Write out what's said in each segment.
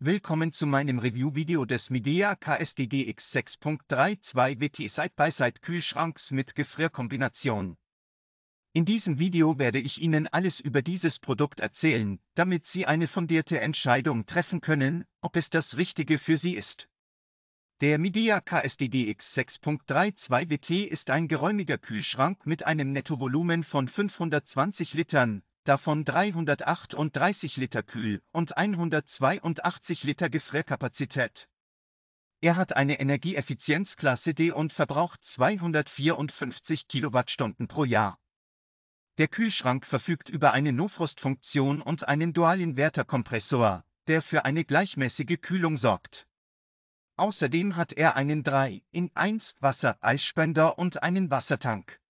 Willkommen zu meinem Review-Video des Midea KSDDX 6.32 WT Side-by-Side-Kühlschranks mit Gefrierkombination. In diesem Video werde ich Ihnen alles über dieses Produkt erzählen, damit Sie eine fundierte Entscheidung treffen können, ob es das Richtige für Sie ist. Der Midea KSDDX 6.32 WT ist ein geräumiger Kühlschrank mit einem Nettovolumen von 520 Litern, davon 338 Liter Kühl- und 182 Liter Gefrierkapazität. Er hat eine Energieeffizienzklasse D und verbraucht 254 Kilowattstunden pro Jahr. Der Kühlschrank verfügt über eine No-Frost-Funktion und einen dual kompressor der für eine gleichmäßige Kühlung sorgt. Außerdem hat er einen 3 in 1 Wasser-Eisspender und einen Wassertank.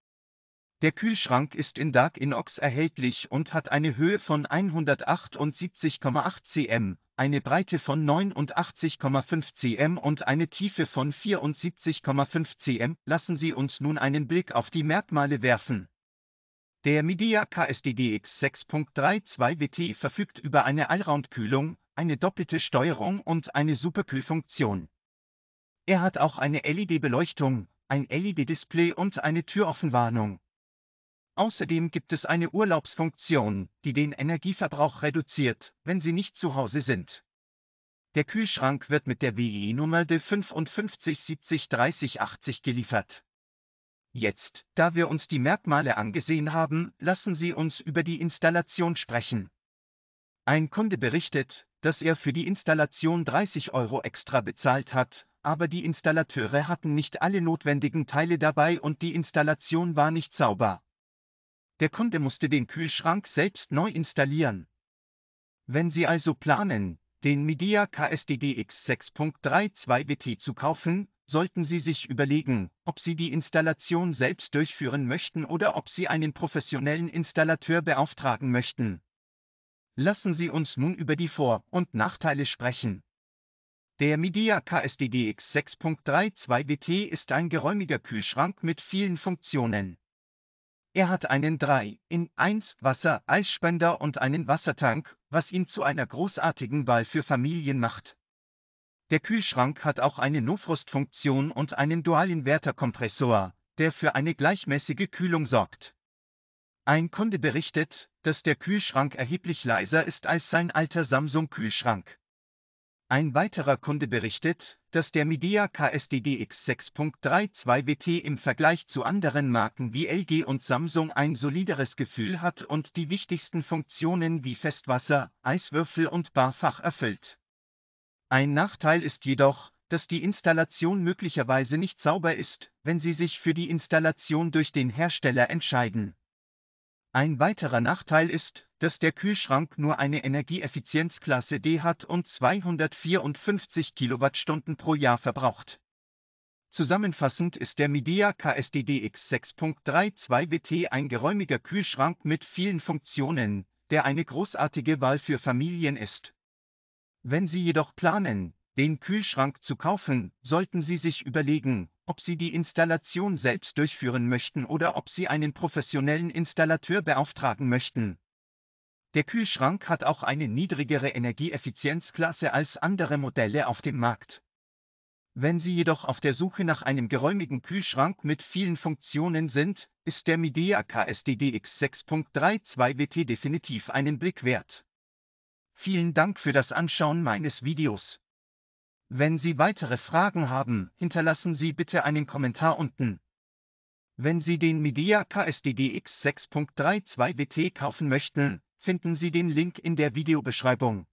Der Kühlschrank ist in Dark Inox erhältlich und hat eine Höhe von 178,8 cm, eine Breite von 89,5 cm und eine Tiefe von 74,5 cm. Lassen Sie uns nun einen Blick auf die Merkmale werfen. Der Media KSDDX 6.32 WT verfügt über eine Allround-Kühlung, eine doppelte Steuerung und eine Superkühlfunktion. Er hat auch eine LED-Beleuchtung, ein LED-Display und eine Türoffenwarnung. Außerdem gibt es eine Urlaubsfunktion, die den Energieverbrauch reduziert, wenn Sie nicht zu Hause sind. Der Kühlschrank wird mit der WE-Nummer D55 geliefert. Jetzt, da wir uns die Merkmale angesehen haben, lassen Sie uns über die Installation sprechen. Ein Kunde berichtet, dass er für die Installation 30 Euro extra bezahlt hat, aber die Installateure hatten nicht alle notwendigen Teile dabei und die Installation war nicht sauber. Der Kunde musste den Kühlschrank selbst neu installieren. Wenn Sie also planen, den Media KSDDX 632 WT zu kaufen, sollten Sie sich überlegen, ob Sie die Installation selbst durchführen möchten oder ob Sie einen professionellen Installateur beauftragen möchten. Lassen Sie uns nun über die Vor- und Nachteile sprechen. Der Media KSDDX 632 WT ist ein geräumiger Kühlschrank mit vielen Funktionen. Er hat einen 3 in 1 Wasser-Eisspender und einen Wassertank, was ihn zu einer großartigen Wahl für Familien macht. Der Kühlschrank hat auch eine No-Frost-Funktion und einen Dualinverter-Kompressor, der für eine gleichmäßige Kühlung sorgt. Ein Kunde berichtet, dass der Kühlschrank erheblich leiser ist als sein alter Samsung-Kühlschrank. Ein weiterer Kunde berichtet, dass der Midea KSDDX 632 WT im Vergleich zu anderen Marken wie LG und Samsung ein solideres Gefühl hat und die wichtigsten Funktionen wie Festwasser, Eiswürfel und Barfach erfüllt. Ein Nachteil ist jedoch, dass die Installation möglicherweise nicht sauber ist, wenn Sie sich für die Installation durch den Hersteller entscheiden. Ein weiterer Nachteil ist, dass der Kühlschrank nur eine Energieeffizienzklasse D hat und 254 Kilowattstunden pro Jahr verbraucht. Zusammenfassend ist der Midea KSDDX 6.32 WT ein geräumiger Kühlschrank mit vielen Funktionen, der eine großartige Wahl für Familien ist. Wenn Sie jedoch planen, den Kühlschrank zu kaufen, sollten Sie sich überlegen, ob Sie die Installation selbst durchführen möchten oder ob Sie einen professionellen Installateur beauftragen möchten. Der Kühlschrank hat auch eine niedrigere Energieeffizienzklasse als andere Modelle auf dem Markt. Wenn Sie jedoch auf der Suche nach einem geräumigen Kühlschrank mit vielen Funktionen sind, ist der Midea KSDDX 6.32 WT definitiv einen Blick wert. Vielen Dank für das Anschauen meines Videos. Wenn Sie weitere Fragen haben, hinterlassen Sie bitte einen Kommentar unten. Wenn Sie den Media KSDDX 6.32 WT kaufen möchten, finden Sie den Link in der Videobeschreibung.